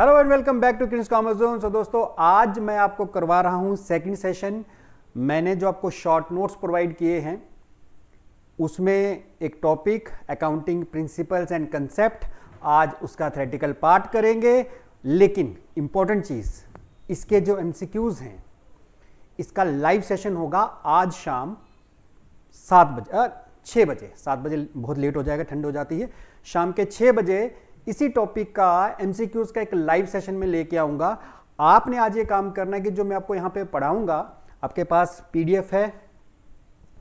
hello and welcome back to kids commerce so दोस्तों आज मैं आपको करवा रहा हूँ सेकंड सेशन मैंने जो आपको शॉर्ट नोट्स प्रोवाइड किए हैं उसमें एक topic accounting principles and concept आज उसका थ्रेटिकल पार्ट करेंगे लेकिन इंपॉर्टेंट चीज़ इसके जो एम हैं इसका लाइव सेशन होगा आज शाम सात बजे छः बजे सात बजे बहुत लेट हो जाएगा ठंड हो जाती है शाम के छः बजे इसी टॉपिक का एम का एक लाइव सेशन में लेके आऊँगा आपने आज ये काम करना है कि जो मैं आपको यहाँ पे पढ़ाऊँगा आपके पास पीडीएफ है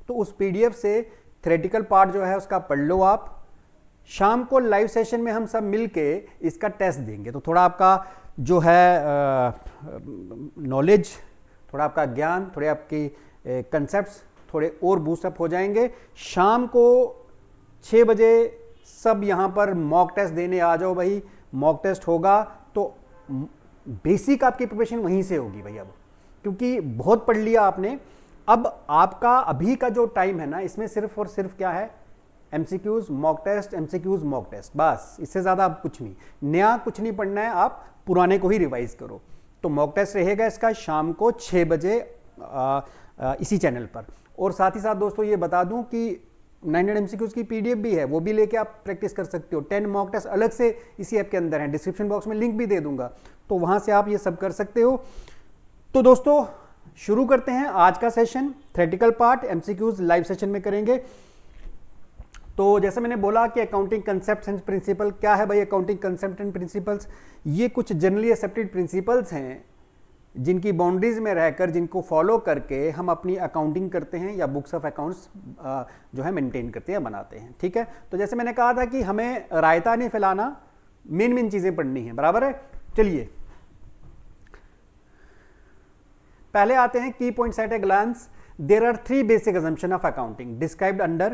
तो उस पी से थ्रेटिकल पार्ट जो है उसका पढ़ लो आप शाम को लाइव सेशन में हम सब मिलके इसका टेस्ट देंगे तो थोड़ा आपका जो है नॉलेज थोड़ा आपका ज्ञान थोड़े आपकी कंसेप्ट थोड़े और बूस्टअप हो जाएंगे शाम को छः बजे सब यहाँ पर मॉक टेस्ट देने आ जाओ भाई मॉक टेस्ट होगा तो बेसिक आपकी प्रिपरेशन वहीं से होगी भाई अब क्योंकि बहुत पढ़ लिया आपने अब आपका अभी का जो टाइम है ना इसमें सिर्फ और सिर्फ क्या है M C Qs mock test M C Qs mock test बस इससे ज़्यादा आप कुछ नहीं नया कुछ नहीं पढ़ना है आप पुराने को ही रिवाइज करो तो मॉक टेस्ट रहेगा इसका शाम को छः बजे आ, आ, इसी चैनल पर और साथ ही साथ दोस्तों ये बता दूं कि 900 एमसीक्यूज की पीडीएफ भी है वो भी लेके आप प्रैक्टिस कर सकते हो 10 मॉक टेस्ट अलग से इसी ऐप के अंदर है डिस्क्रिप्शन बॉक्स में लिंक भी दे दूंगा तो वहां से आप ये सब कर सकते हो तो दोस्तों शुरू करते हैं आज का session theoretical part MCQs live session में करेंगे तो जैसे मैंने बोला कि अकाउंटिंग कंसेप्ट एंड प्रिंसिपल क्या है भाई अकाउंटिंग कंसेप्ट एंड प्रिंसिपल्स ये कुछ जनरली एक्सेप्टेड प्रिंसिपल्स हैं जिनकी बाउंड्रीज में रहकर जिनको फॉलो करके हम अपनी अकाउंटिंग करते हैं या बुक्स ऑफ अकाउंट्स जो है मेंटेन करते हैं बनाते हैं ठीक है तो जैसे मैंने कहा था कि हमें रायता नहीं फैलाना मेन मेन चीज़ें पढ़नी है बराबर है चलिए पहले आते हैं की points at a glance there are three basic assumption of accounting described under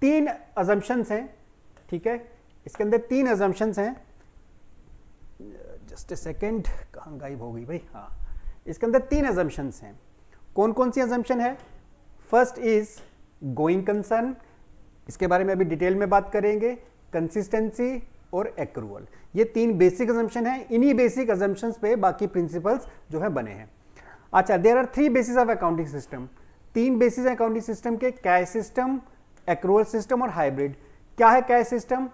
तीन अजम्पन्स हैं ठीक है इसके अंदर तीन अजम्पन्स हैं जस्ट ए सेकेंड कहा गायब हो गई भाई हाँ इसके अंदर तीन एजम्पन हैं कौन कौन सी एजम्पन है फर्स्ट इज गोइंग कंसर्न इसके बारे में अभी डिटेल में बात करेंगे कंसिस्टेंसी और एक्रूअल ये तीन बेसिक एजम्पन है इन्हीं बेसिक एजम्पन पे बाकी प्रिंसिपल्स जो है बने हैं अच्छा there are three basis of accounting system तीन बेसिस अकाउंटिंग सिस्टम के कैश सिस्टम एक्रूअल सिस्टम और हाइब्रिड क्या है कैश सिस्टम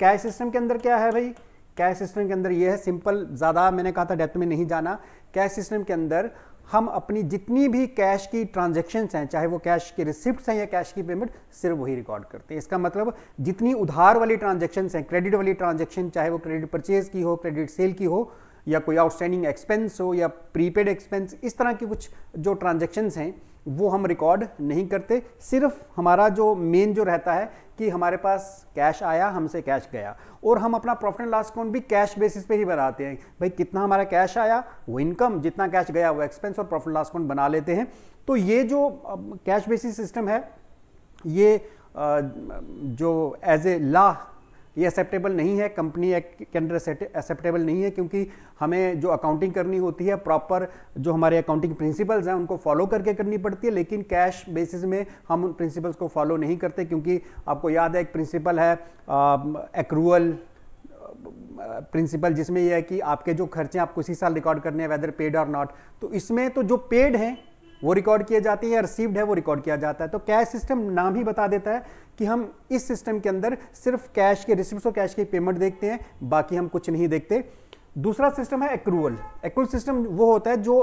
कैश सिस्टम के अंदर क्या है भाई कैश सिस्टम के अंदर ये है सिंपल ज़्यादा मैंने कहा था डेप्थ में नहीं जाना कैश सिस्टम के अंदर हम अपनी जितनी भी कैश की ट्रांजेक्शन्स हैं चाहे वो कैश की रिसिप्ट हैं या कैश की पेमेंट सिर्फ वही रिकॉर्ड करते हैं इसका मतलब जितनी उधार वाली ट्रांजेक्शन्स हैं क्रेडिट वाली ट्रांजेक्शन चाहे वो क्रेडिट परचेज की हो क्रेडिट सेल की हो या कोई आउटस्टैंडिंग एक्सपेंस हो या प्रीपेड एक्सपेंस इस तरह की कुछ जो ट्रांजेक्शन्स हैं वो हम रिकॉर्ड नहीं करते सिर्फ हमारा जो मेन जो रहता है कि हमारे पास कैश आया हमसे कैश गया और हम अपना प्रॉफिट एंड लॉस अकाउंट भी कैश बेसिस पे ही बनाते हैं भाई कितना हमारा कैश आया वो इनकम जितना कैश गया वो एक्सपेंस और प्रॉफिट लॉस अकाउंट बना लेते हैं तो ये जो कैश बेसिस सिस्टम है ये जो एज ए ला ये एक्सेप्टेबल नहीं है कंपनी एक्ट के अंडर एक्सेप्टेबल नहीं है क्योंकि हमें जो अकाउंटिंग करनी होती है प्रॉपर जो हमारे अकाउंटिंग प्रिंसिपल्स हैं उनको फॉलो करके करनी पड़ती है लेकिन कैश बेसिस में हम उन प्रिंसिपल्स को फॉलो नहीं करते क्योंकि आपको याद है एक प्रिंसिपल है एक्रूअल प्रिंसिपल जिसमें यह है कि आपके जो खर्चे आपको इसी साल रिकॉर्ड करने हैं वेदर पेड और नॉट तो इसमें तो जो पेड हैं वो रिकॉर्ड किए जाती है रिसीव्ड है वो रिकॉर्ड किया जाता है तो कैश सिस्टम नाम ही बता देता है कि हम इस सिस्टम के अंदर सिर्फ कैश के रिसिप्ट और कैश की पेमेंट देखते हैं बाकी हम कुछ नहीं देखते दूसरा सिस्टम है एक्रूवल एक्रूवल सिस्टम वो होता है जो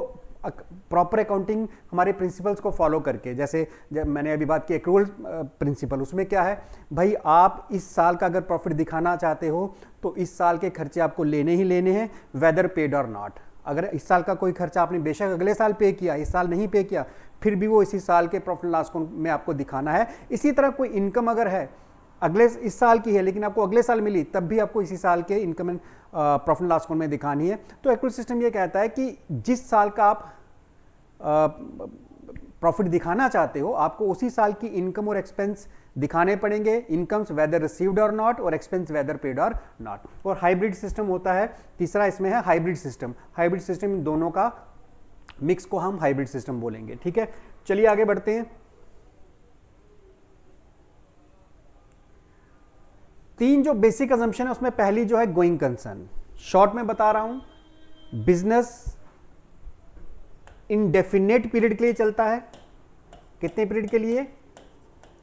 प्रॉपर अकाउंटिंग हमारे प्रिंसिपल्स को फॉलो करके जैसे जब मैंने अभी बात की एक्रूवल प्रिंसिपल उसमें क्या है भाई आप इस साल का अगर प्रॉफिट दिखाना चाहते हो तो इस साल के खर्चे आपको लेने ही लेने हैं वेदर पेड और नॉट अगर इस साल का कोई खर्चा आपने बेशक अगले साल पे किया इस साल नहीं पे किया फिर भी वो इसी साल के प्रॉफिट लॉस अकाउंट में आपको दिखाना है इसी तरह कोई इनकम अगर है अगले इस साल की है लेकिन आपको अगले साल मिली तब भी आपको इसी साल के income and profit loss account में दिखानी है तो एक्वल सिस्टम ये कहता है कि जिस साल का आप प्रॉफिट दिखाना चाहते हो आपको उसी साल की इनकम और एक्सपेंस दिखाने पड़ेंगे incomes whether received or not और expense whether paid or not और हाइब्रिड सिस्टम होता है तीसरा इसमें है हाइब्रिड सिस्टम हाइब्रिड सिस्टम इन दोनों का मिक्स को हम हाइब्रिड सिस्टम बोलेंगे ठीक है चलिए आगे बढ़ते हैं तीन जो बेसिक असम्पशन है उसमें पहली जो है गोइंग कंसर्न शॉर्ट में बता रहा हूं बिजनेस इनडेफिनेट पीरियड के लिए चलता है कितने पीरियड के लिए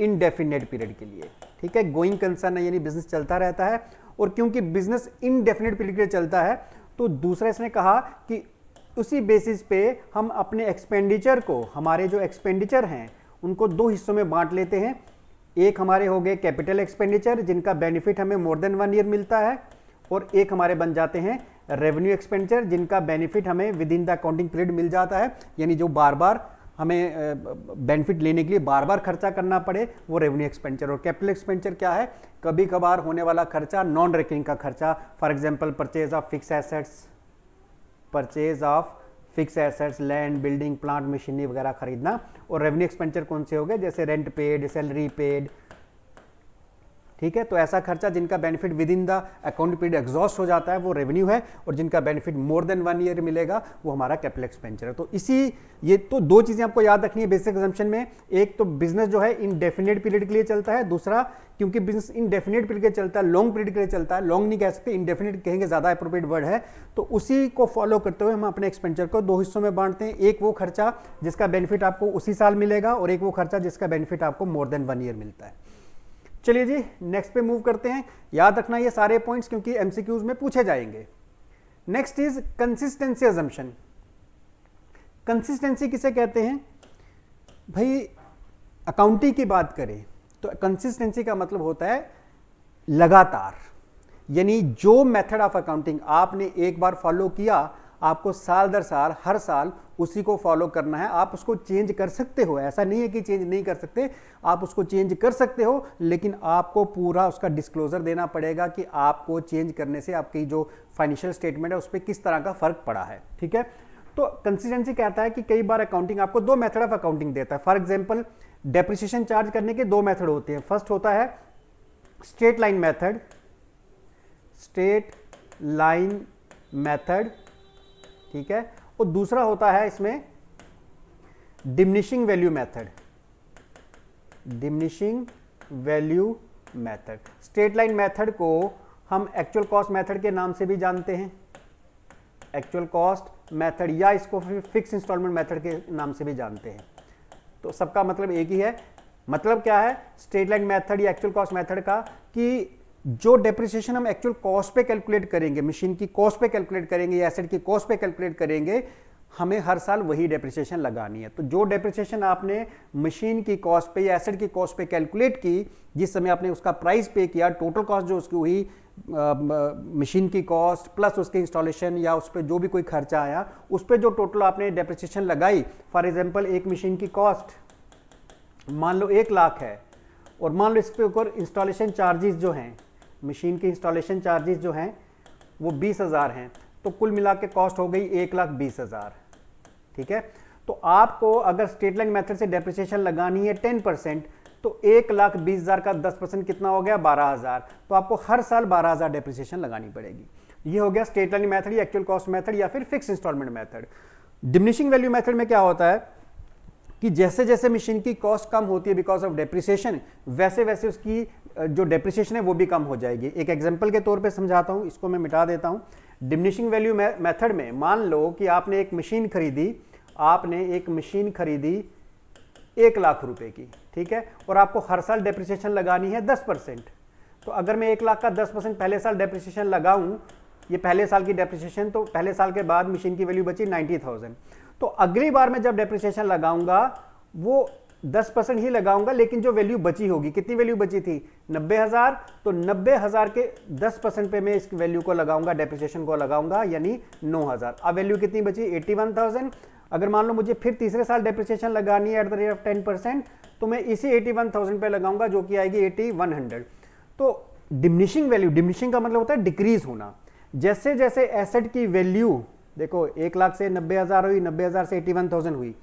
इनडेफिनेट पीरियड के लिए ठीक है गोइंग कंसर्न है यानी बिजनेस चलता रहता है और क्योंकि बिजनेस इनडेफिनेट पीरियड के लिए चलता है तो दूसरा इसने कहा कि उसी बेसिस पे हम अपने एक्सपेंडिचर को हमारे जो एक्सपेंडिचर हैं उनको दो हिस्सों में बांट लेते हैं एक हमारे हो गए कैपिटल एक्सपेंडिचर जिनका बेनिफिट हमें मोर देन वन ईयर मिलता है और एक हमारे बन जाते हैं रेवेन्यू एक्सपेंडिचर जिनका बेनिफिट हमें within the accounting period मिल जाता है यानी जो बार बार हमें बेनिफिट लेने के लिए बार बार खर्चा करना पड़े वो रेवेन्यू एक्सपेंडिचर और कैपिटल एक्सपेंडिचर क्या है कभी कभार होने वाला खर्चा नॉन रेकिंग का खर्चा for example purchase of fixed assets purchase of fixed assets land building plant machinery वगैरह खरीदना और रेवेन्यू एक्सपेंडिचर कौन से हो गए जैसे रेंट पेड सैलरी पेड ठीक है तो ऐसा खर्चा जिनका benefit within the account period exhaust हो जाता है वो रेवेन्यू है और जिनका benefit more than one year मिलेगा वो हमारा कैपिटल एक्सपेंचर है तो इसी ये तो दो चीज़ें आपको याद रखनी है बेसिक एग्जाम्पन में एक तो बिजनेस जो है इनडेफिनेट पीरियड के लिए चलता है दूसरा क्योंकि बिजनेस इनडेफिनेट पीरियड के लिए चलता है लॉन्ग पीरियड के लिए चलता है लॉन्ग नहीं कह सकते इनडेफिनेट कहेंगे ज़्यादा अप्रोप्रिएट वर्ड है तो उसी को फॉलो करते हुए हम अपने एक्सपेंचर को दो हिस्सों में बांटते हैं एक वो खर्चा जिसका बेनिफिट आपको उसी साल मिलेगा और एक वो खर्चा जिसका बेनिफिट आपको मोर देन वन ईयर मिलता है चलिए जी नेक्स्ट पे मूव करते हैं याद रखना ये सारे पॉइंट्स क्योंकि एमसीक्यूज में पूछे जाएंगे next is consistency assumption consistency किसे कहते हैं भाई अकाउंटिंग की बात करें तो कंसिस्टेंसी का मतलब होता है लगातार यानी जो मेथड ऑफ अकाउंटिंग आपने एक बार फॉलो किया आपको साल दर साल हर साल उसी को फॉलो करना है आप उसको चेंज कर सकते हो ऐसा नहीं है कि चेंज नहीं कर सकते आप उसको चेंज कर सकते हो लेकिन आपको पूरा उसका डिस्क्लोजर देना पड़ेगा कि आपको चेंज करने से आपकी जो फाइनेंशियल स्टेटमेंट है उस पर किस तरह का फर्क पड़ा है ठीक है तो कंसिस्टेंसी कहता है कि कई बार अकाउंटिंग आपको दो मेथड ऑफ अकाउंटिंग देता है फॉर एग्जाम्पल डेप्रिसिएशन चार्ज करने के दो मेथड होते हैं फर्स्ट होता है straight line method straight line method ठीक है और दूसरा होता है इसमें diminishing value method diminishing value method straight line method को हम एक्चुअल कॉस्ट मेथड के नाम से भी जानते हैं एक्चुअल कॉस्ट मेथड या इसको फिक्स इंस्टॉलमेंट मेथड के नाम से भी जानते हैं तो सबका मतलब एक ही है मतलब क्या है स्ट्रेट लाइन मेथड या एक्चुअल कॉस्ट मेथड का कि जो डेप्रिसिएशन हम एक्चुअल कॉस्ट पे कैलकुलेट करेंगे मशीन की कॉस्ट पे कैलकुलेट करेंगे या एसेट की कॉस्ट पे कैलकुलेट करेंगे हमें हर साल वही डेप्रिसिएशन लगानी है तो जो डेप्रिसिएशन आपने मशीन की कॉस्ट पे या एसेट की कॉस्ट पे कैलकुलेट की जिस समय आपने उसका प्राइस पे किया टोटल कॉस्ट जो उसकी हुई मशीन की कॉस्ट प्लस उसके इंस्टॉलेशन या उस पर जो भी कोई खर्चा आया उस पर जो टोटल आपने डेप्रिसिएशन लगाई फॉर एग्जाम्पल एक मशीन की कॉस्ट मान लो एक लाख है और मान लो इसके ऊपर इंस्टॉलेशन चार्जेस जो हैं मशीन के इंस्टॉलेशन चार्जेस जो हैं वो बीस हज़ार हैं तो कुल मिला के कॉस्ट हो गई एक लाख बीस हज़ार ठीक है तो आपको अगर स्टेट लाइन मेथड से डेप्रिसिएशन लगानी है टेन परसेंट तो एक लाख बीस हज़ार का दस परसेंट कितना हो गया बारह हज़ार तो आपको हर साल बारह हज़ार डेप्रिसिएशन लगानी पड़ेगी ये हो गया स्टेट लाइन मैथड या एक्चुअल कॉस्ट मैथड या फिर fixed installment method diminishing value method में क्या होता है कि जैसे जैसे मशीन की कॉस्ट कम होती है बिकॉज ऑफ डेप्रिसिएशन वैसे वैसे उसकी जो डेप्रिसिएशन है वो भी कम हो जाएगी एक एग्जाम्पल के तौर पर समझाता हूँ इसको मैं मिटा देता हूँ डिमिनिशिंग वैल्यू मेथड में मान लो कि आपने एक मशीन खरीदी आपने एक मशीन खरीदी एक लाख रुपए की ठीक है और आपको हर साल डेप्रिसिएशन लगानी है दस परसेंट तो अगर मैं एक लाख का दस परसेंट पहले साल डेप्रिसिएशन लगाऊं ये पहले साल की डेप्रिसिएशन तो पहले साल के बाद मशीन की वैल्यू बची नाइन्टी थाउजेंड तो अगली बार मैं जब डेप्रिसिएशन लगाऊंगा वो दस परसेंट ही लगाऊंगा लेकिन जो वैल्यू बची होगी कितनी वैल्यू बची थी नब्बे हज़ार तो नब्बे हज़ार के दस परसेंट पे मैं इस वैल्यू को लगाऊंगा डेप्रिसिएशन को लगाऊंगा यानी नौ हज़ार अब वैल्यू कितनी बची एट्टी वन थाउजेंड अगर मान लो मुझे फिर तीसरे साल डेप्रिसिएशन लगानी है at the rate of ten percent तो मैं इसी एटी वन थाउजेंड पर लगाऊंगा जो कि आएगी एटी वन हंड्रेड तो डिमिनिशिंग वैल्यू डिमिनिशिंग का मतलब होता है डिक्रीज होना जैसे जैसे एसेट की वैल्यू देखो एक लाख से नब्बे हज़ार हुई नब्बे हज़ार से एटी वन थाउजेंड हुई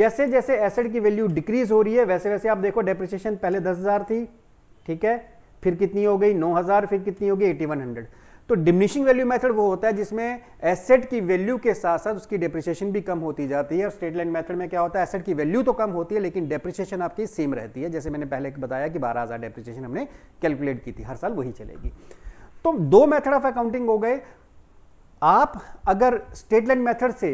जैसे जैसे एसेट की वैल्यू डिक्रीज हो रही है वैसे वैसे आप देखो डेप्रिसिएशन पहले दस हज़ार थी ठीक है फिर कितनी हो गई नौ हज़ार फिर कितनी होगी एटी वन हंड्रेड तो डिमिनिशिंग वैल्यू मेथड वो होता है जिसमें एसेट की वैल्यू के साथ साथ उसकी डेप्रिसिएशन भी कम होती जाती है और स्टेट लाइन मेथड में क्या होता है एसेट की वैल्यू तो कम होती है लेकिन डेप्रिसिएशन आपकी सेम रहती है जैसे मैंने पहले बताया कि बारह हज़ार डेप्रिसिएशन हमने कैलकुलेट की थी हर साल वही चलेगी तो दो मेथड ऑफ अकाउंटिंग हो गए आप अगर स्टेट लाइन मेथड से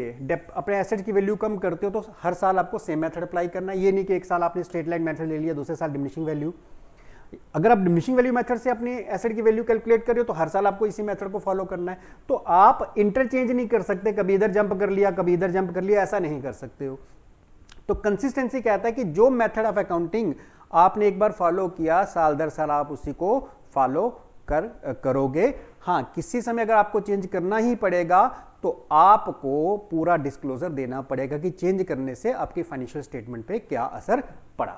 अपने एसेट की वैल्यू कम करते हो तो हर साल आपको सेम मेथड अप्लाई करना है ये नहीं कि एक साल आपने स्टेट लाइन मेथड ले लिया दूसरे साल डिमिनिशिंग वैल्यू अगर आप डिमिनिशिंग वैल्यू मेथड से अपने एसेट की वैल्यू कैलकुलेट कर रहे हो तो हर साल आपको इसी मेथड को फॉलो करना है तो आप इंटरचेंज नहीं कर सकते कभी इधर जंप कर लिया कभी इधर जंप कर लिया ऐसा नहीं कर सकते हो तो कंसिस्टेंसी कहता है कि जो मेथड ऑफ अकाउंटिंग आपने एक बार फॉलो किया साल दर साल आप उसी को फॉलो कर करोगे हाँ किसी समय अगर आपको चेंज करना ही पड़ेगा तो आपको पूरा डिस्क्लोजर देना पड़ेगा कि चेंज करने से आपकी फाइनेंशियल स्टेटमेंट पे क्या असर पड़ा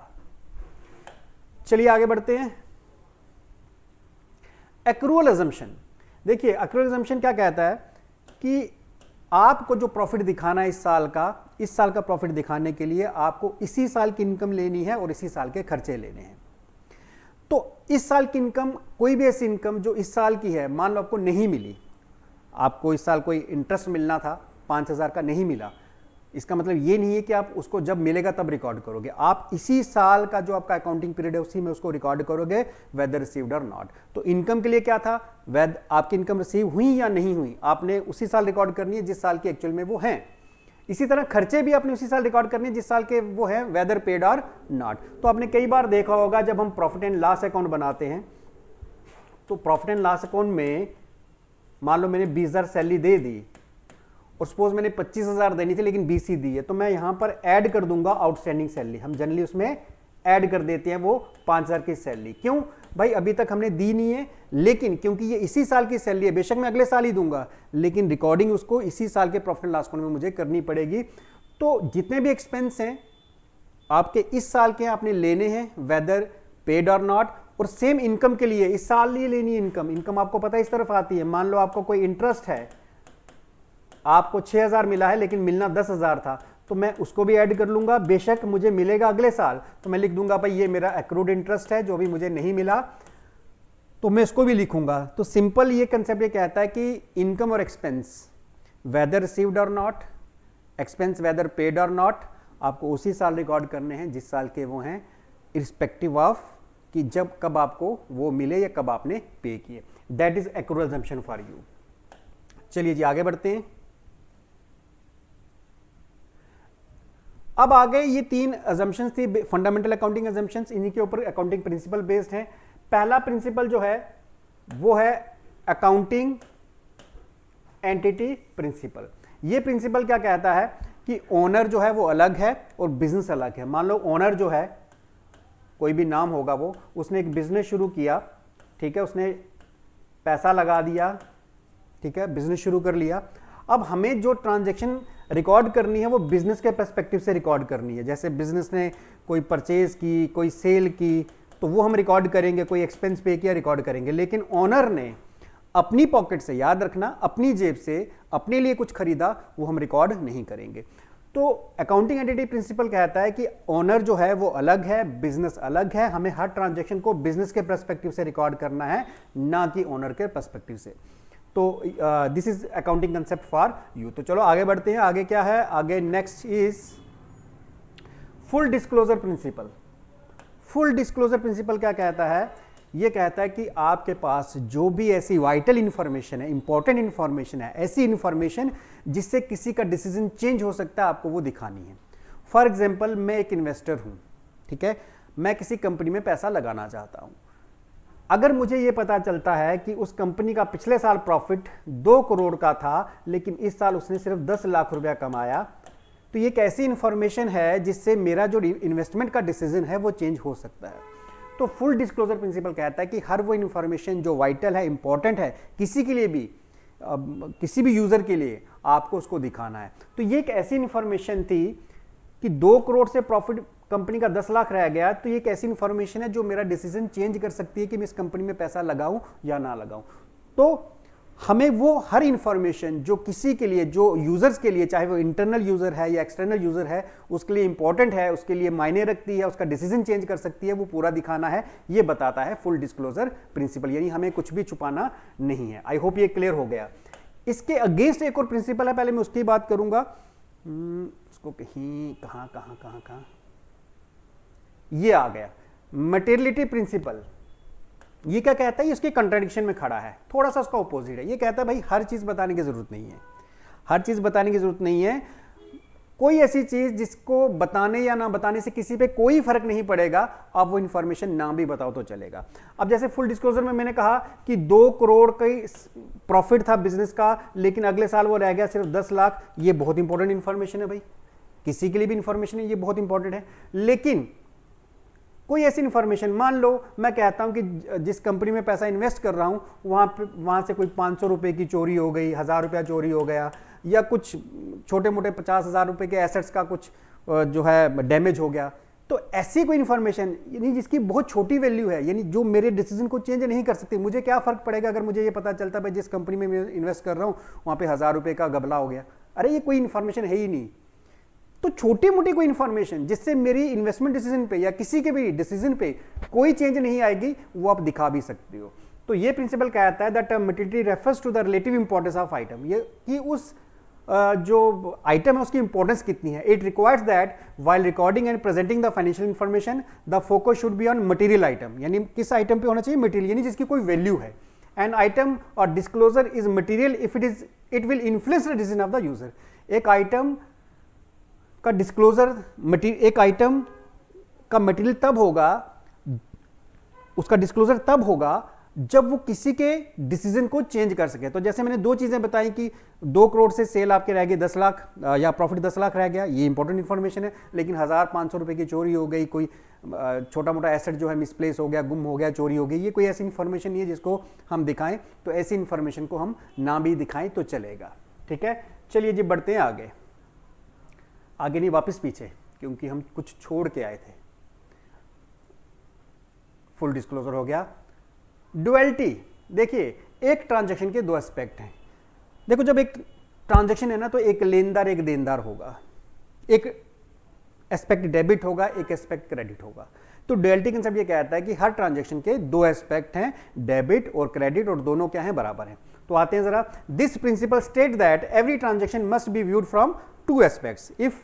चलिए आगे बढ़ते हैं एक्रूअल एजम्पन देखिए एक्रूअल एजम्पन क्या कहता है कि आपको जो प्रॉफिट दिखाना है इस साल का इस साल का प्रॉफिट दिखाने के लिए आपको इसी साल की इनकम लेनी है और इसी साल के खर्चे लेने हैं तो इस साल की इनकम कोई भी ऐसी इनकम जो इस साल की है मान लो आपको नहीं मिली आपको इस साल कोई इंटरेस्ट मिलना था पाँच हज़ार का नहीं मिला इसका मतलब ये नहीं है कि आप उसको जब मिलेगा तब रिकॉर्ड करोगे आप इसी साल का जो आपका अकाउंटिंग पीरियड है उसी में उसको रिकॉर्ड करोगे वेदर रिसीव्ड और नॉट तो इनकम के लिए क्या था वेद आपकी इनकम रिसीव हुई या नहीं हुई आपने उसी साल रिकॉर्ड करनी है जिस साल की एक्चुअल में वो हैं इसी तरह खर्चे भी आपने उसी साल रिकॉर्ड करने जिस साल के वो है वेदर पेड और नॉट तो आपने कई बार देखा होगा जब हम प्रॉफिट एंड लॉस अकाउंट बनाते हैं तो प्रॉफिट एंड लॉस अकाउंट में मान लो मैंने बीस हज़ार सैलरी दे दी और सपोज मैंने पच्चीस हज़ार देनी थी लेकिन बीस ही दी है तो मैं यहां पर ऐड कर दूंगा आउटस्टैंडिंग सैलरी हम जनरली उसमें ऐड कर देते हैं वो पांच हज़ार की सैलरी क्यों भाई अभी तक हमने दी नहीं है लेकिन क्योंकि ये इसी साल की सैलरी है बेशक मैं अगले साल ही दूंगा लेकिन रिकॉर्डिंग उसको इसी साल के प्रॉफिट लास्ट अकाउंट में मुझे करनी पड़ेगी तो जितने भी एक्सपेंस हैं आपके इस साल के आपने लेने हैं वेदर पेड और नॉट और सेम इनकम के लिए इस साल ही लेनी इनकम इनकम आपको पता है इस तरफ आती है मान लो आपको कोई इंटरेस्ट है आपको 6000 मिला है लेकिन मिलना 10000 था तो मैं उसको भी ऐड कर लूंगा बेशक मुझे मिलेगा अगले साल तो मैं लिख दूंगा भाई ये मेरा एक्रूड इंटरेस्ट है जो भी मुझे नहीं मिला तो मैं इसको भी लिखूंगा तो सिंपल ये कंसेप्ट ये कहता है कि इनकम और expense whether received or not expense whether paid or not आपको उसी साल रिकॉर्ड करने हैं जिस साल के वो हैं इरिस्पेक्टिव ऑफ कि जब कब आपको वो मिले या कब आपने पे किए that is accrued for you चलिए जी आगे बढ़ते हैं अब आ गए ये तीन एजम्पन्स थी फंडामेंटल अकाउंटिंग एजम्पन्स इन्हीं के ऊपर अकाउंटिंग प्रिंसिपल बेस्ड हैं पहला प्रिंसिपल जो है वो है अकाउंटिंग एंटिटी प्रिंसिपल ये प्रिंसिपल क्या कहता है कि ओनर जो है वो अलग है और बिजनेस अलग है मान लो ओनर जो है कोई भी नाम होगा वो उसने एक बिजनेस शुरू किया ठीक है उसने पैसा लगा दिया ठीक है बिजनेस शुरू कर लिया अब हमें जो ट्रांजेक्शन रिकॉर्ड करनी है वो बिजनेस के पर्सपेक्टिव से रिकॉर्ड करनी है जैसे बिजनेस ने कोई परचेज की कोई सेल की तो वो हम रिकॉर्ड करेंगे कोई एक्सपेंस पे किया रिकॉर्ड करेंगे लेकिन ऑनर ने अपनी पॉकेट से याद रखना अपनी जेब से अपने लिए कुछ खरीदा वो हम रिकॉर्ड नहीं करेंगे तो अकाउंटिंग एंटिटी प्रिंसिपल कहता है कि ऑनर जो है वो अलग है बिजनेस अलग है हमें हर ट्रांजैक्शन को बिजनेस के परस्पेक्टिव से रिकॉर्ड करना है ना कि ऑनर के परस्पेक्टिव से तो this is accounting concept for you तो चलो आगे बढ़ते हैं आगे क्या है आगे next is full disclosure principle full disclosure principle क्या कहता है ये कहता है कि आपके पास जो भी ऐसी वाइटल इंफॉर्मेशन है इंपॉर्टेंट इंफॉर्मेशन है ऐसी इंफॉर्मेशन जिससे किसी का डिसीजन चेंज हो सकता है आपको वो दिखानी है फॉर एग्जाम्पल मैं एक इन्वेस्टर हूं ठीक है मैं किसी कंपनी में पैसा लगाना चाहता हूं अगर मुझे ये पता चलता है कि उस कंपनी का पिछले साल प्रॉफिट दो करोड़ का था लेकिन इस साल उसने सिर्फ दस लाख रुपया कमाया तो ये एक ऐसी इन्फॉर्मेशन है जिससे मेरा जो इन्वेस्टमेंट का डिसीजन है वो चेंज हो सकता है तो फुल डिस्क्लोजर प्रिंसिपल कहता है कि हर वो इन्फॉर्मेशन जो वाइटल है इंपॉर्टेंट है किसी के लिए भी किसी भी यूज़र के लिए आपको उसको दिखाना है तो ये एक ऐसी इन्फॉर्मेशन थी कि दो करोड़ से प्रॉफिट कंपनी का दस लाख रह गया तो ये एक ऐसी इंफॉर्मेशन है जो मेरा डिसीजन चेंज कर सकती है कि मैं इस कंपनी में पैसा लगाऊं या ना लगाऊं तो हमें वो हर इंफॉर्मेशन जो किसी के लिए जो यूज़र्स के लिए चाहे वो इंटरनल यूज़र है या एक्सटर्नल यूज़र है उसके लिए इंपॉर्टेंट है उसके लिए मायने रखती है उसका डिसीजन चेंज कर सकती है वो पूरा दिखाना है ये बताता है फुल डिस्क्लोजर प्रिंसिपल यानी हमें कुछ भी छुपाना नहीं है आई होप ये क्लियर हो गया इसके अगेंस्ट एक और प्रिंसिपल है पहले मैं उसकी बात करूंगा उसको हम्म, कहीं कहाँ कहाँ कहाँ कहाँ ये आ गया मटेरियलिटी प्रिंसिपल ये क्या कहता है ये उसके कंट्राडिक्शन में खड़ा है थोड़ा सा उसका ओपोजिट है ये कहता है भाई हर चीज़ बताने की ज़रूरत नहीं है हर चीज़ बताने की ज़रूरत नहीं है कोई ऐसी चीज़ जिसको बताने या ना बताने से किसी पे कोई फर्क नहीं पड़ेगा आप वो इंफॉर्मेशन ना भी बताओ तो चलेगा अब जैसे फुल डिस्क्लोजर में मैंने कहा कि दो करोड़ का प्रॉफिट था बिजनेस का लेकिन अगले साल वो रह गया सिर्फ दस लाख ये बहुत इंपॉर्टेंट इंफॉर्मेशन है भाई किसी के लिए भी इंफॉर्मेशन है ये बहुत इंपॉर्टेंट है लेकिन कोई ऐसी इन्फॉर्मेशन मान लो मैं कहता हूँ कि जिस कंपनी में पैसा इन्वेस्ट कर रहा हूँ वहाँ पर वहाँ से कोई पाँच सौ रुपये की चोरी हो गई हज़ार रुपया चोरी हो गया या कुछ छोटे मोटे पचास हज़ार रुपये के एसेट्स का कुछ जो है डैमेज हो गया तो ऐसी कोई इन्फॉर्मेशन यानी जिसकी बहुत छोटी वैल्यू है यानी जो मेरे डिसीजन को चेंज नहीं कर सकती मुझे क्या फ़र्क पड़ेगा अगर मुझे ये पता चलता भाई जिस कंपनी में मैं इन्वेस्ट कर रहा हूँ वहाँ पे हज़ार रुपये का गबला हो गया अरे ये कोई इन्फॉर्मेशन है ही नहीं तो छोटी मोटी कोई इन्फॉर्मेशन जिससे मेरी इन्वेस्टमेंट डिसीजन पे या किसी के भी डिसीजन पे कोई चेंज नहीं आएगी वो आप दिखा भी सकते हो तो ये प्रिंसिपल क्या आता है that materiality refers to the relative importance of item ये कि उस uh, जो आइटम है उसकी इंपॉर्टेंस कितनी है it requires that while recording and presenting the financial information the focus should be on material item यानी किस आइटम पे होना चाहिए मटेरियल यानी जिसकी कोई वैल्यू है एंड आइटम और disclosure is material if it is it will influence the decision of the user एक आइटम का डिस्क्लोज़र एक आइटम का मटेरियल तब होगा उसका डिस्क्लोज़र तब होगा जब वो किसी के डिसीजन को चेंज कर सके तो जैसे मैंने दो चीज़ें बताई कि दो करोड़ से सेल आपके रह गए दस लाख या प्रॉफिट दस लाख रह गया ये इंपॉर्टेंट इन्फॉर्मेशन है लेकिन हज़ार पांच सौ रुपए की चोरी हो गई कोई छोटा मोटा एसेट जो है मिसप्लेस हो गया गुम हो गया चोरी हो गई ये कोई ऐसी इंफॉर्मेशन नहीं है जिसको हम दिखाएं तो ऐसी इंफॉर्मेशन को हम ना भी दिखाएं तो चलेगा ठीक है चलिए जी बढ़ते हैं आगे आगे नहीं वापस पीछे क्योंकि हम कुछ छोड़ के आए थे फुल डिस्क्लोजर हो गया डुअल्टी देखिए एक ट्रांजेक्शन के दो एस्पेक्ट हैं देखो जब एक ट्रांजेक्शन है ना तो एक लेनदार एक देनदार होगा एक एस्पेक्ट डेबिट होगा एक एस्पेक्ट क्रेडिट होगा तो डुअलिटी कंसेप्ट ये कहता है कि हर ट्रांजेक्शन के दो एस्पेक्ट हैं डेबिट और क्रेडिट और दोनों क्या हैं बराबर हैं तो आते हैं जरा this principle state that every transaction must be viewed from two aspects if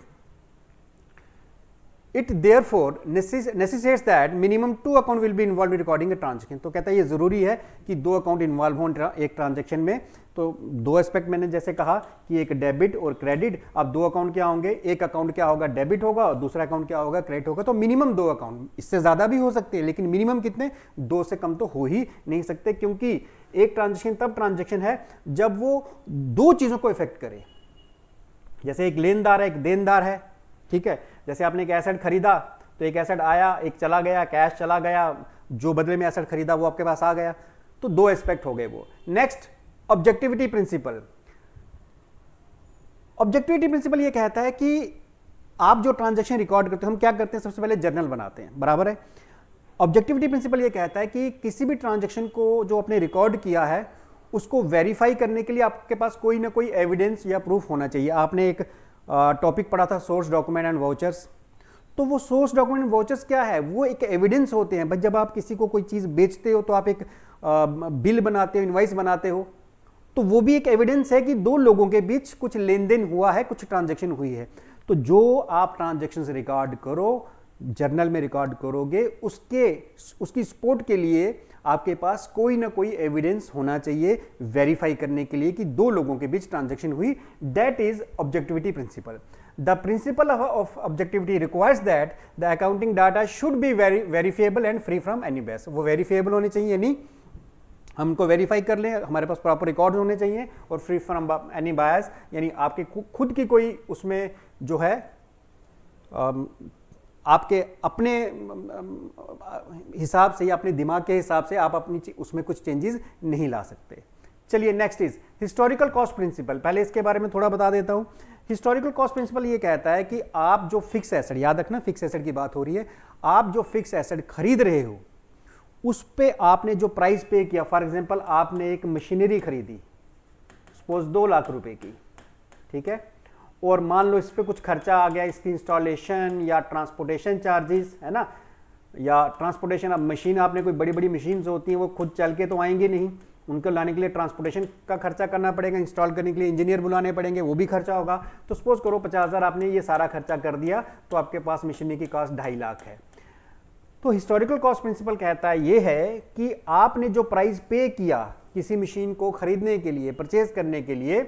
it therefore necessitates that minimum two account will be involve recording a transaction तो कहता है ये जरूरी है कि दो अकाउंट इन्वॉल्व हों एक ट्रांजेक्शन में तो दो एस्पेक्ट मैंने जैसे कहा कि एक डेबिट और क्रेडिट अब दो अकाउंट क्या होंगे एक अकाउंट क्या होगा डेबिट होगा और दूसरा अकाउंट क्या होगा क्रेडिट होगा तो मिनिमम दो अकाउंट इससे ज़्यादा भी हो सकते हैं लेकिन मिनिमम कितने दो से कम तो हो ही नहीं सकते क्योंकि एक ट्रांजेक्शन तब ट्रांजेक्शन है जब वो दो चीज़ों को इफेक्ट करे जैसे एक लेनदार है एक देनदार है ठीक है जैसे आपने एक एसेट खरीदा तो एक एसेट आया एक चला गया कैश चला गया जो बदले में एसेट खरीदा वो आपके पास आ गया तो दो एस्पेक्ट हो गए वो next objectivity principle objectivity principle ये कहता है कि आप जो ट्रांजेक्शन रिकॉर्ड करते हैं हम क्या करते हैं सबसे पहले जर्नल बनाते हैं बराबर है ऑब्जेक्टिविटी प्रिंसिपल ये कहता है कि किसी भी ट्रांजेक्शन को जो आपने रिकॉर्ड किया है उसको वेरीफाई करने के लिए आपके पास कोई ना कोई एविडेंस या प्रूफ होना चाहिए आपने एक टॉपिक पढ़ा था सोर्स डॉक्यूमेंट एंड वाउचर्स तो वो सोर्स डॉक्यूमेंट वाउचर्स क्या है वो एक एविडेंस होते हैं भाई जब आप किसी को कोई चीज़ बेचते हो तो आप एक आ, बिल बनाते हो इन्वाइस बनाते हो तो वो भी एक एविडेंस है कि दो लोगों के बीच कुछ लेन देन हुआ है कुछ ट्रांजेक्शन हुई है तो जो आप ट्रांजेक्शन रिकॉर्ड करो जर्नल में रिकॉर्ड करोगे उसके उसकी सपोर्ट के लिए आपके पास कोई ना कोई एविडेंस होना चाहिए वेरीफाई करने के लिए कि दो लोगों के बीच ट्रांजेक्शन हुई that is objectivity principle the principle of objectivity requires that the accounting data should be very verifiable and free from any bias वो वेरीफिएबल होने चाहिए यानी हमको वेरीफाई कर लें हमारे पास प्रॉपर रिकॉर्ड होने चाहिए और फ्री फ्रॉम एनी बायस यानी आपके खुद की कोई उसमें जो है um, आपके अपने हिसाब से या अपने दिमाग के हिसाब से आप अपनी उसमें कुछ चेंजेस नहीं ला सकते चलिए next is historical cost principle पहले इसके बारे में थोड़ा बता देता हूँ हिस्टोरिकल कॉस्ट प्रिंसिपल ये कहता है कि आप जो फिक्स एसेड याद रखना फिक्स एसेड की बात हो रही है आप जो फिक्स एसेड खरीद रहे हो उस पर आपने जो प्राइस पे किया फॉर एग्जाम्पल आपने एक मशीनरी खरीदी सपोज दो लाख रुपए की ठीक है और मान लो इस पर कुछ खर्चा आ गया इसकी इंस्टॉलेशन या ट्रांसपोर्टेशन चार्जेस है ना या ट्रांसपोर्टेशन अब मशीन आपने कोई बड़ी बड़ी मशीन्स होती हैं वो खुद चल के तो आएंगे नहीं उनको लाने के लिए ट्रांसपोर्टेशन का खर्चा करना पड़ेगा इंस्टॉल करने के लिए इंजीनियर बुलाने पड़ेंगे वो भी खर्चा होगा तो सपोज करो पचास हज़ार आपने ये सारा खर्चा कर दिया तो आपके पास मशीनरी की कॉस्ट ढाई लाख है तो हिस्टोरिकल कॉस्ट प्रिंसिपल कहता है ये है कि आपने जो प्राइस पे किया किसी मशीन को खरीदने के लिए परचेज करने के लिए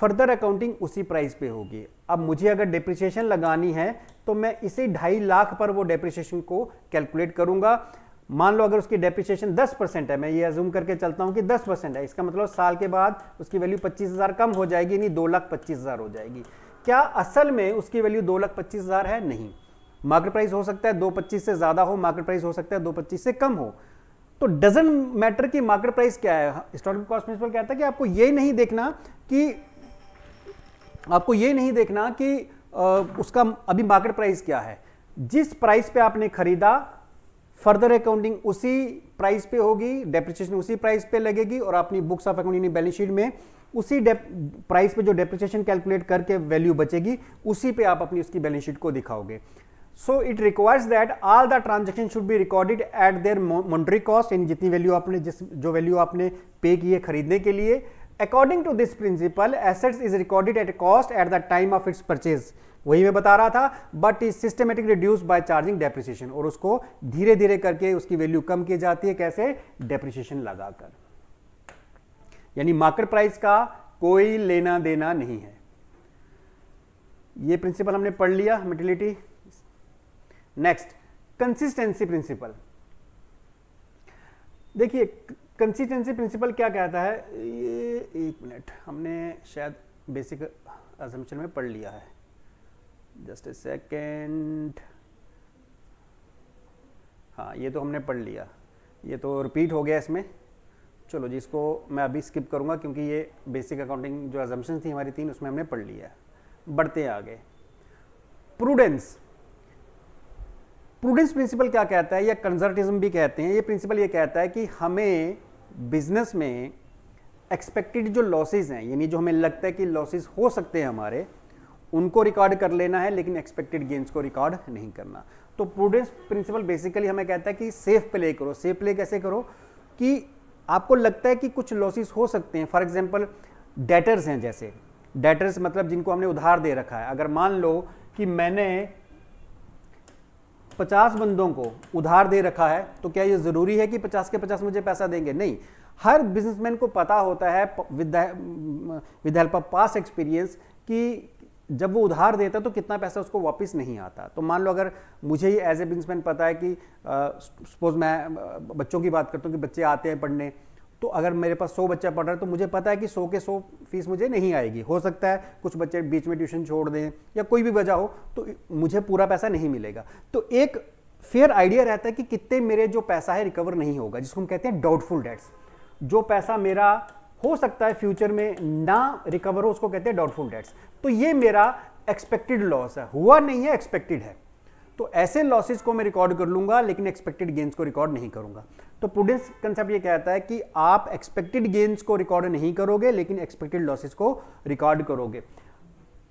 फर्दर अकाउंटिंग उसी प्राइस पे होगी अब मुझे अगर डिप्रिसिएशन लगानी है तो मैं इसी ढाई लाख पर वो डिप्रिसिएशन को कैलकुलेट करूंगा मान लो अगर उसकी डेप्रिसिएशन 10 परसेंट है मैं ये जूम करके चलता हूँ कि 10 परसेंट है इसका मतलब साल के बाद उसकी वैल्यू 25,000 कम हो जाएगी नहीं दो लाख पच्चीस हज़ार हो जाएगी क्या असल में उसकी वैल्यू दो लाख पच्चीस हज़ार है नहीं मार्केट प्राइस हो सकता है दो पच्चीस से ज़्यादा हो मार्केट प्राइस हो सकता है दो पच्चीस से कम हो तो डजेंट मैटर कि मार्केट प्राइस क्या है स्टॉक कॉस्ट प्रिंसिपल कहता है कि आपको ये नहीं देखना कि आपको ये नहीं देखना कि उसका अभी मार्केट प्राइस क्या है जिस प्राइस पे आपने खरीदा फर्दर अकाउंटिंग उसी प्राइस पे होगी डेप्रिसिएशन उसी प्राइस पे लगेगी और अपनी books of accounting balance sheet में उसी प्राइस पे जो डेप्रिसिएशन कैलकुलेट करके वैल्यू बचेगी उसी पे आप अपनी उसकी बैलेंस शीट को दिखाओगे so it requires that all the transaction should be recorded at their monetary cost यानी जितनी वैल्यू आपने जिस जो वैल्यू आपने पे की है खरीदने के लिए according to this principle assets is recorded at cost at the time of its purchase वही मैं बता रहा था but is systematic reduce by charging depreciation और उसको धीरे धीरे करके उसकी वैल्यू कम की जाती है कैसे डेप्रिसिएशन लगाकर यानी मार्केट प्राइस का कोई लेना देना नहीं है ये प्रिंसिपल हमने पढ़ लिया मेटिलिटी नेक्स्ट कंसिस्टेंसी प्रिंसिपल देखिए कंसिस्टेंसी प्रिंसिपल क्या कहता है ये एक मिनट हमने शायद बेसिक असम्पशन में पढ़ लिया है जस्ट ए सेकेंड हाँ ये तो हमने पढ़ लिया ये तो रिपीट हो गया इसमें चलो जी इसको मैं अभी स्किप करूँगा क्योंकि ये बेसिक अकाउंटिंग जो एजम्पन थी हमारी तीन उसमें हमने पढ़ लिया है बढ़ते हैं आगे प्रूडेंस प्रूडेंस प्रिंसिपल क्या कहता है या कंजर्टिज्म भी कहते हैं ये प्रिंसिपल ये कहता है कि हमें बिजनेस में एक्सपेक्टेड जो लॉसेस हैं यानी जो हमें लगता है कि लॉसेस हो सकते हैं हमारे उनको रिकॉर्ड कर लेना है लेकिन एक्सपेक्टेड गेंस को रिकॉर्ड नहीं करना तो प्रूडेंस प्रिंसिपल बेसिकली हमें कहता है कि सेफ प्ले करो सेफ प्ले कैसे करो कि आपको लगता है कि कुछ लॉसेस हो सकते हैं फॉर एग्जाम्पल डेटर्स हैं जैसे डेटर्स मतलब जिनको हमने उधार दे रखा है अगर मान लो कि मैंने 50 बंदों को उधार दे रखा है तो क्या ये ज़रूरी है कि 50 के 50 मुझे पैसा देंगे नहीं हर बिजनेसमैन को पता होता है with with help of past experience कि जब वो उधार देता है तो कितना पैसा उसको वापस नहीं आता तो मान लो अगर मुझे ही एज ए बिजनेसमैन पता है कि सपोज मैं बच्चों की बात करता हूँ कि बच्चे आते हैं पढ़ने तो अगर मेरे पास सौ बच्चा पढ़ रहा है तो मुझे पता है कि सौ के सौ फीस मुझे नहीं आएगी हो सकता है कुछ बच्चे बीच में ट्यूशन छोड़ दें या कोई भी वजह हो तो मुझे पूरा पैसा नहीं मिलेगा तो एक फेयर आइडिया रहता है कि कितने मेरे जो पैसा है रिकवर नहीं होगा जिसको हम कहते हैं डाउटफुल डेट्स जो पैसा मेरा हो सकता है फ्यूचर में ना रिकवर हो उसको कहते हैं डाउटफुल डेट्स तो ये मेरा एक्सपेक्टेड लॉस है हुआ नहीं है एक्सपेक्टेड है तो ऐसे लॉसेज को मैं रिकॉर्ड कर लूंगा लेकिन एक्सपेक्टेड गेंस को रिकॉर्ड नहीं करूंगा तो प्रूडेंस कंसेप्ट ये कहता है कि आप एक्सपेक्टेड गेंस को रिकॉर्ड नहीं करोगे लेकिन एक्सपेक्टेड लॉसेज को रिकॉर्ड करोगे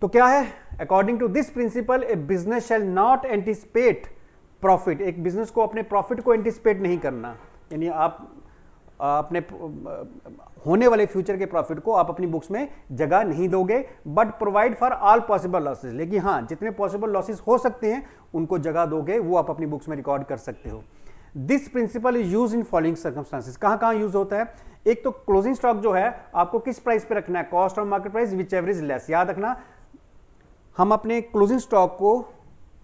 तो क्या है according to this principle a business shall not anticipate profit एक बिजनेस को अपने प्रॉफिट को एंटिसिपेट नहीं करना यानी आप अपने होने वाले फ्यूचर के प्रॉफिट को आप अपनी बुक्स में जगह नहीं दोगे but provide for all possible losses लेकिन हाँ जितने पॉसिबल लॉसेज हो सकते हैं उनको जगह दोगे वो आप अपनी बुक्स में रिकॉर्ड कर सकते हो this principle is use in following circumstances कहाँ कहाँ यूज होता है एक तो क्लोजिंग स्टॉक जो है आपको किस प्राइस पे रखना है कॉस्ट और market price which ever is less याद रखना हम अपने क्लोजिंग स्टॉक को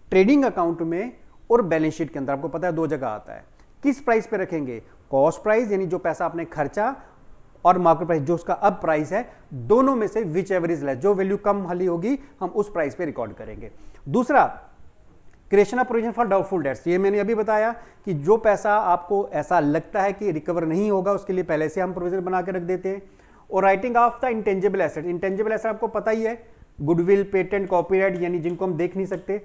ट्रेडिंग अकाउंट में और बैलेंस शीट के अंदर आपको पता है दो जगह आता है किस प्राइस पे रखेंगे कॉस्ट प्राइस यानी जो पैसा आपने खर्चा और मार्केट प्राइस जो उसका अब प्राइस है दोनों में से विच एवरेज लेस जो वैल्यू कम हली होगी हम उस प्राइस पे रिकॉर्ड करेंगे दूसरा creation of provision for doubtful debts ये मैंने अभी बताया कि जो पैसा आपको ऐसा लगता है कि रिकवर नहीं होगा उसके लिए पहले से हम प्रोविजन बना के रख देते हैं और writing off the intangible asset intangible asset आपको पता ही है गुडविल पेटेंट कॉपीराइट यानी जिनको हम देख नहीं सकते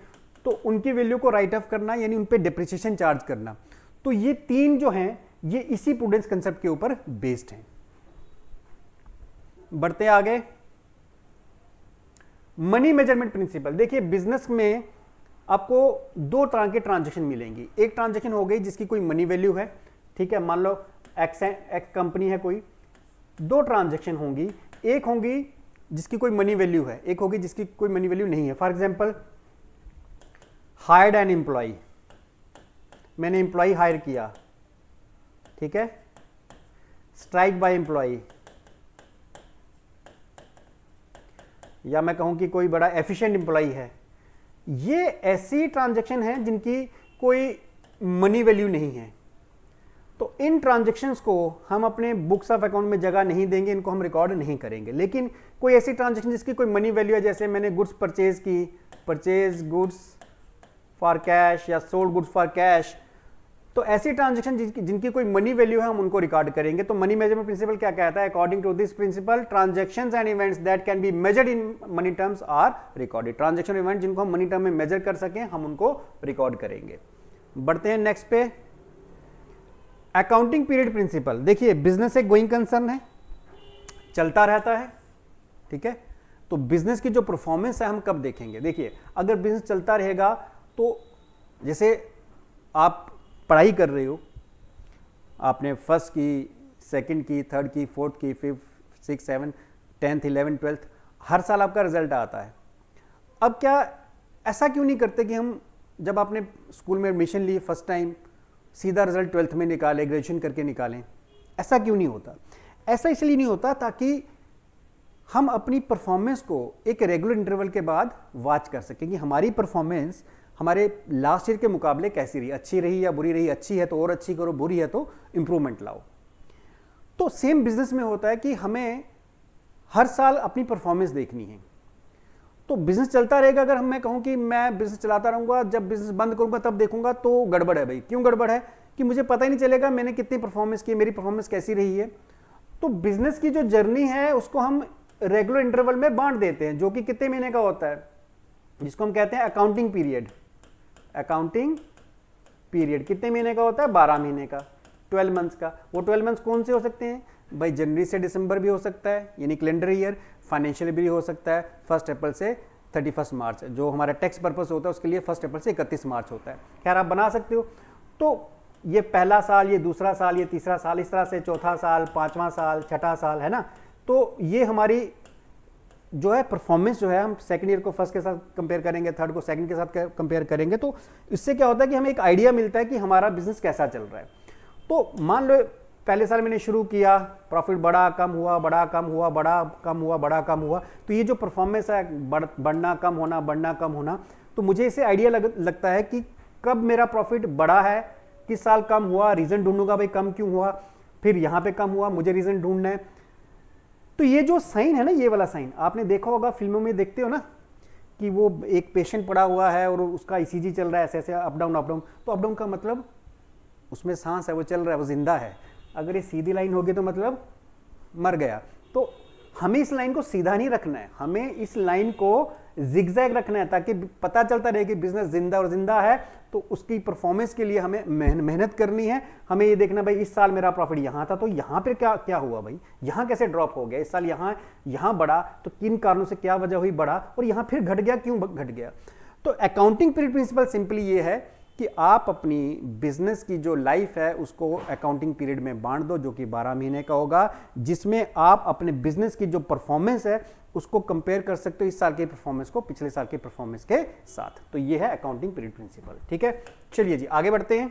तो उनकी वैल्यू को राइट ऑफ करना यानी उन पर डिप्रिसिएशन चार्ज करना तो ये तीन जो हैं ये इसी प्रूडेंस कंसेप्ट के ऊपर बेस्ड हैं बढ़ते आगे मनी मेजरमेंट प्रिंसिपल देखिए बिजनेस में आपको दो तरह के ट्रांजेक्शन मिलेंगी एक ट्रांजेक्शन हो गई जिसकी कोई मनी वैल्यू है ठीक है मान लो एक्स एक्स कंपनी है कोई दो ट्रांजेक्शन होंगी एक होंगी जिसकी कोई मनी वैल्यू है एक होगी जिसकी कोई मनी वैल्यू नहीं है for example hired an employee मैंने एम्प्लॉय हायर किया ठीक है स्ट्राइक बाय एम्प्लॉय या मैं कहूं कि कोई बड़ा एफिशिएंट एम्प्लॉय है ये ऐसी ट्रांजेक्शन हैं जिनकी कोई मनी वैल्यू नहीं है तो इन ट्रांजेक्शन्स को हम अपने बुक्स ऑफ अकाउंट में जगह नहीं देंगे इनको हम रिकॉर्ड नहीं करेंगे लेकिन कोई ऐसी ट्रांजेक्शन जिसकी कोई मनी वैल्यू है जैसे मैंने गुड्स परचेज की परचेज गुड्स फॉर कैश या सोल्ड गुड्स फॉर कैश तो ऐसी ट्रांजेक्शन जिनकी जिनकी कोई मनी वैल्यू है हम उनको रिकॉर्ड करेंगे तो मनी मेजरमेंट प्रिंसिपल क्या कहता है according to this principle transaction and events that can be measured in money terms are recorded transaction event जिनको हम मनी टर्म में मेजर कर सकें हम उनको रिकॉर्ड करेंगे बढ़ते हैं नेक्स्ट पे अकाउंटिंग पीरियड प्रिंसिपल देखिए बिजनेस एक गोइंग कंसर्न है चलता रहता है ठीक है तो बिजनेस की जो परफॉर्मेंस है हम कब देखेंगे देखिए अगर बिजनेस चलता रहेगा तो जैसे आप पढ़ाई कर रहे हो आपने फर्स्ट की सेकंड की थर्ड की फोर्थ की fifth six seven tenth eleven twelfth हर साल आपका रिजल्ट आता है अब क्या ऐसा क्यों नहीं करते कि हम जब आपने स्कूल में एडमिशन ली फर्स्ट टाइम सीधा रिजल्ट ट्वेल्थ में निकालें ग्रेजुएशन करके निकालें ऐसा क्यों नहीं होता ऐसा इसलिए नहीं होता ताकि हम अपनी परफॉर्मेंस को एक रेगुलर इंटरवल के बाद वाच कर सकें कि हमारी परफॉर्मेंस हमारे लास्ट ईयर के मुकाबले कैसी रही अच्छी रही या बुरी रही अच्छी है तो और अच्छी करो बुरी है तो इम्प्रूवमेंट लाओ तो सेम बिजनेस में होता है कि हमें हर साल अपनी परफॉर्मेंस देखनी है तो बिजनेस चलता रहेगा अगर मैं कहूँ कि मैं बिजनेस चलाता रहूँगा जब बिजनेस बंद करूँगा तब देखूंगा तो गड़बड़ है भाई क्यों गड़बड़ है कि मुझे पता ही नहीं चलेगा मैंने कितनी परफॉर्मेंस की मेरी परफॉर्मेंस कैसी रही है तो बिजनेस की जो जर्नी है उसको हम रेगुलर इंटरवल में बांट देते हैं जो कि कितने महीने का होता है जिसको हम कहते हैं अकाउंटिंग पीरियड अकाउंटिंग पीरियड कितने महीने का होता है बारह महीने का ट्वेल्व मंथ्स का वो ट्वेल्व मंथ्स कौन से हो सकते हैं भाई जनवरी से दिसंबर भी हो सकता है यानी कैलेंडर ईयर फाइनेंशियल भी हो सकता है फर्स्ट अप्रैल से थर्टी फर्स्ट मार्च जो हमारा टैक्स पर्पस होता है उसके लिए फर्स्ट अप्रैल से इकतीस मार्च होता है खैर आप बना सकते हो तो ये पहला साल ये दूसरा साल ये तीसरा साल इस तरह से चौथा साल पाँचवा साल छठा साल है ना तो ये हमारी जो है परफॉर्मेंस जो है हम सेकंड ईयर को फर्स्ट के साथ कंपेयर करेंगे थर्ड को सेकंड के साथ कंपेयर करेंगे तो इससे क्या होता है कि हमें एक आइडिया मिलता है कि हमारा बिजनेस कैसा चल रहा है तो मान लो पहले साल मैंने शुरू किया प्रॉफिट बड़ा कम हुआ बड़ा कम हुआ बड़ा कम हुआ बड़ा कम हुआ तो ये जो परफॉर्मेंस है बढ़ बढ़ना कम होना बढ़ना कम होना तो मुझे इसे आइडिया लग, लगता है कि कब मेरा प्रॉफिट बड़ा है किस साल कम हुआ रीज़न ढूंढूंगा भाई कम क्यों हुआ फिर यहाँ पे कम हुआ मुझे रीज़न ढूंढना है तो ये जो साइन है ना ये वाला साइन आपने देखा होगा फिल्मों में देखते हो ना कि वो एक पेशेंट पड़ा हुआ है और उसका ई e चल रहा है ऐसे ऐसे अप डाउन अप डाउन तो अप डाउन का मतलब उसमें सांस है वो चल रहा है वो जिंदा है अगर ये सीधी लाइन होगी तो मतलब मर गया तो हमें इस लाइन को सीधा नहीं रखना है हमें इस लाइन को जिगजैग रखना है ताकि पता चलता रहे कि बिजनेस जिंदा और जिंदा है तो उसकी परफॉर्मेंस के लिए हमें मेहनत करनी है हमें ये देखना भाई इस साल मेरा प्रॉफिट यहाँ था तो यहाँ पर क्या क्या हुआ भाई यहाँ कैसे ड्रॉप हो गया इस साल यहाँ यहाँ बढ़ा तो किन कारणों से क्या वजह हुई बढ़ा और यहाँ फिर घट गया क्यों घट गया तो अकाउंटिंग प्रिंसिपल सिंपली ये है कि आप अपनी बिजनेस की जो लाइफ है उसको अकाउंटिंग पीरियड में बांट दो जो कि 12 महीने का होगा जिसमें आप अपने बिजनेस की जो परफॉर्मेंस है उसको कंपेयर कर सकते हो इस साल की परफॉर्मेंस को पिछले साल के परफॉर्मेंस के साथ तो ये है अकाउंटिंग पीरियड प्रिंसिपल ठीक है चलिए जी आगे बढ़ते हैं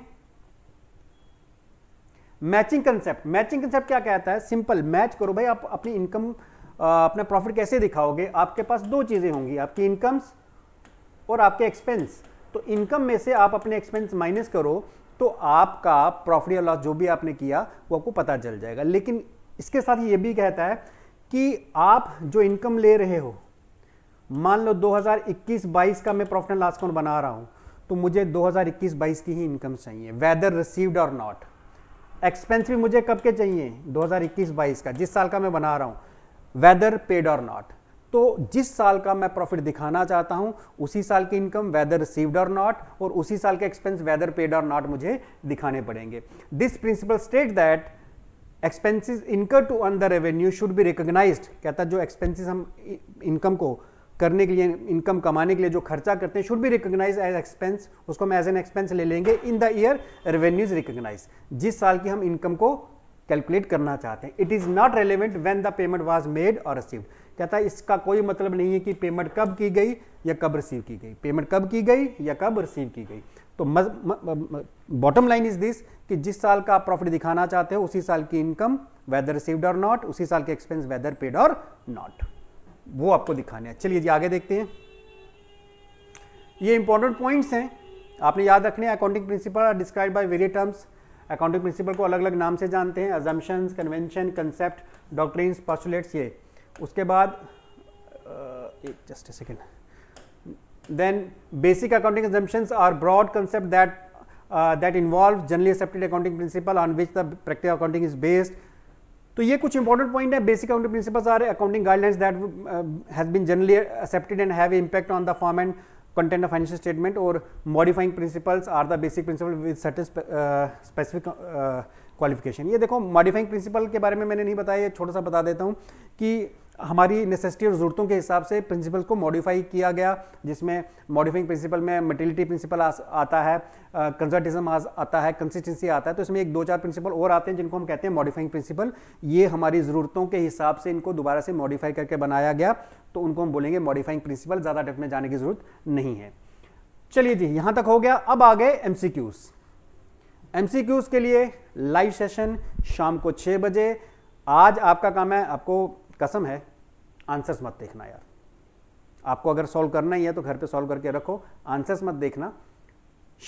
मैचिंग कंसेप्ट मैचिंग कंसेप्ट क्या कहता है सिंपल मैच करो भाई आप अपनी इनकम अपना प्रॉफिट कैसे दिखाओगे आपके पास दो चीजें होंगी आपकी इनकम्स और आपके एक्सपेंस तो इनकम में से आप अपने एक्सपेंस माइनस करो तो आपका प्रॉफिट या लॉस जो भी आपने किया वो आपको पता चल जाएगा लेकिन इसके साथ ये भी कहता है कि आप जो इनकम ले रहे हो मान लो 2021-22 का मैं प्रॉफिट एंड लॉस अकाउंट बना रहा हूँ तो मुझे 2021-22 की ही इनकम चाहिए whether received or not expense भी मुझे कब के चाहिए 2021-22 का जिस साल का मैं बना रहा हूँ वेदर पेड और नॉट तो जिस साल का मैं प्रॉफिट दिखाना चाहता हूं उसी साल की income whether received or not और उसी साल के expense whether paid or not मुझे दिखाने पड़ेंगे this principle state that expenses incur to earn the revenue should be recognise कहता जो एक्सपेंसिस हम इनकम को करने के लिए इनकम कमाने के लिए जो खर्चा करते हैं should be recognise as expense उसको हम एज एन एक्सपेंस ले लेंगे in the year revenues recognise जिस साल की हम इनकम को कैलकुलेट करना चाहते हैं it is not relevant when the payment was made or received कहता है इसका कोई मतलब नहीं है कि पेमेंट कब की गई या कब रिसीव की गई पेमेंट कब की गई या कब रिसीव की गई तो बॉटम लाइन इज दिस कि जिस साल का आप प्रॉफिट दिखाना चाहते हो उसी साल की income whether received or not उसी साल के expense whether paid or not वो आपको दिखाने हैं चलिए जी आगे देखते हैं ये इंपॉर्टेंट पॉइंट्स हैं आपने याद रखने accounting principle are describe by various terms accounting principle को अलग अलग नाम से जानते हैं assumptions convention concept doctrines postulates ये उसके बाद एक just a second then basic accounting assumptions are broad concept that that that involve accepted accounting principle on which the practical accounting is based तो ये कुछ इंपॉर्टेंट पॉइंट है basic accounting principles are accounting guidelines that has been generally accepted and have impact on the form and content of financial statement और modifying principles are the basic principle with certain specific qualification ये देखो modifying principal के बारे में मैंने नहीं बताया ये छोटा सा बता देता हूँ कि हमारी नेसेसिटी और ज़रूरतों के हिसाब से प्रिंसिपल को मॉडिफाई किया गया जिसमें मॉडिफाइंग प्रिंसिपल में मटिलिटी प्रिंसिपल आता है कंजर्टिज्म आता है कंसिस्टेंसी आता है तो इसमें एक दो चार प्रिंसिपल और आते हैं जिनको हम कहते हैं मॉडिफाइंग प्रिंसिपल ये हमारी ज़रूरतों के हिसाब से इनको दोबारा से मॉडिफाई करके बनाया गया तो उनको हम बोलेंगे मॉडिफाइंग प्रिंसिपल ज़्यादा डेप्थ में जाने की ज़रूरत नहीं है चलिए जी यहाँ तक हो गया अब आ गए एम क्यूज के लिए लाइव सेशन शाम को छः बजे आज आपका काम है आपको कसम है आंसर्स मत देखना यार आपको अगर सॉल्व करना ही है तो घर पे सॉल्व करके रखो आंसर्स मत देखना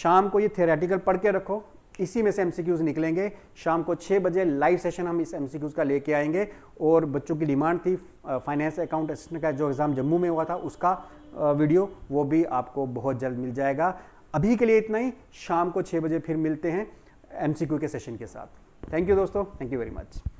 शाम को ये थियोरेटिकल पढ़ के रखो इसी में से एमसीक्यूज निकलेंगे शाम को छः बजे लाइव सेशन हम इस एमसीक्यूज का लेके आएंगे और बच्चों की डिमांड थी फाइनेंस अकाउंट असिस्टेंट का जो एग्ज़ाम जम्मू में हुआ था उसका वीडियो वो भी आपको बहुत जल्द मिल जाएगा अभी के लिए इतना ही शाम को छः बजे फिर मिलते हैं एम के सेशन के साथ थैंक यू दोस्तों थैंक यू वेरी मच